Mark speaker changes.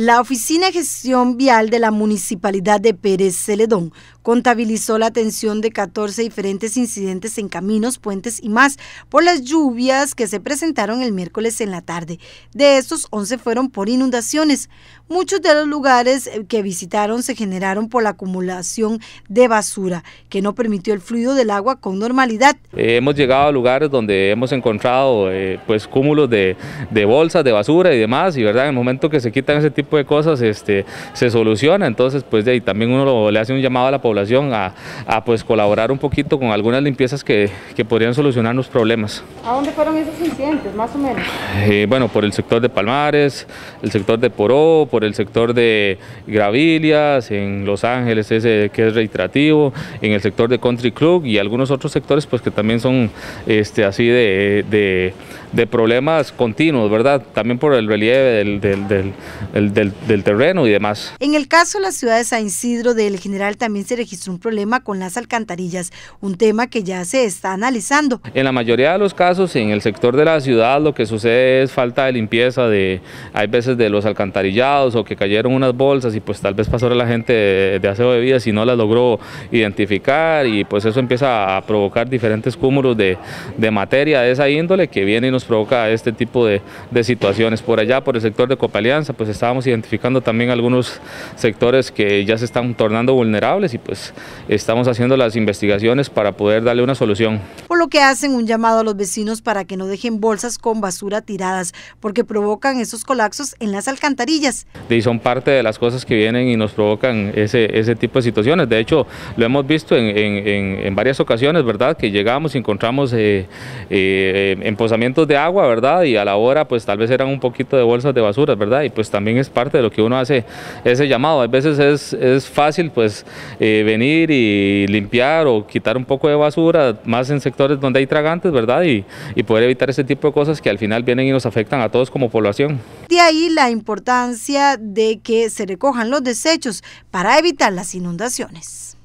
Speaker 1: La Oficina de Gestión Vial de la Municipalidad de Pérez Celedón contabilizó la atención de 14 diferentes incidentes en caminos, puentes y más por las lluvias que se presentaron el miércoles en la tarde. De estos, 11 fueron por inundaciones. Muchos de los lugares eh, que visitaron se generaron por la acumulación de basura, que no permitió el fluido del agua con normalidad.
Speaker 2: Eh, hemos llegado a lugares donde hemos encontrado eh, pues cúmulos de, bolsas de basura y demás, y verdad, en el momento que se quitan ese tipo de cosas este, se soluciona, entonces pues de ahí también uno le hace un llamado a la población a, pues colaborar un poquito con algunas limpiezas que, podrían solucionar los problemas. ¿A dónde
Speaker 1: fueron esos incidentes más o menos?
Speaker 2: Eh, bueno, por el sector de Palmares, el sector de Poró, por el sector de Gravilias, en Los Ángeles ese que es reiterativo, en el sector de Country Club y algunos otros sectores pues que también son este, así de, problemas continuos, ¿verdad? También por el relieve del del, terreno y demás.
Speaker 1: En el caso de la ciudad de San Isidro del General también se registró un problema con las alcantarillas, un tema que ya se está analizando.
Speaker 2: En la mayoría de los casos en el sector de la ciudad lo que sucede es falta de limpieza, de, hay veces de los alcantarillados o que cayeron unas bolsas y pues tal vez pasó a la gente de, aseo de vida y no las logró identificar y pues eso empieza a provocar diferentes cúmulos de, materia de esa índole que viene y nos provoca este tipo de, de situaciones. Por allá, por el sector de Copa Alianza, pues estábamos estamos identificando también algunos sectores que ya se están tornando vulnerables y pues estamos haciendo las investigaciones para poder darle una solución
Speaker 1: lo que hacen un llamado a los vecinos para que no dejen bolsas con basura tiradas, porque provocan esos colapsos en las alcantarillas.
Speaker 2: Y son parte de las cosas que vienen y nos provocan ese, tipo de situaciones. De hecho, lo hemos visto en, varias ocasiones, ¿verdad? Que llegamos y encontramos eh, eh, eh, emposamientos de agua, ¿verdad? Y a la hora, pues tal vez eran un poquito de bolsas de basura, ¿verdad? Y pues también es parte de lo que uno hace ese llamado. A veces es, fácil, pues, eh, venir y limpiar o quitar un poco de basura, más en sectores donde hay tragantes, ¿verdad? y poder evitar ese tipo de cosas que al final vienen y nos afectan a todos como población.
Speaker 1: De ahí la importancia de que se recojan los desechos para evitar las inundaciones.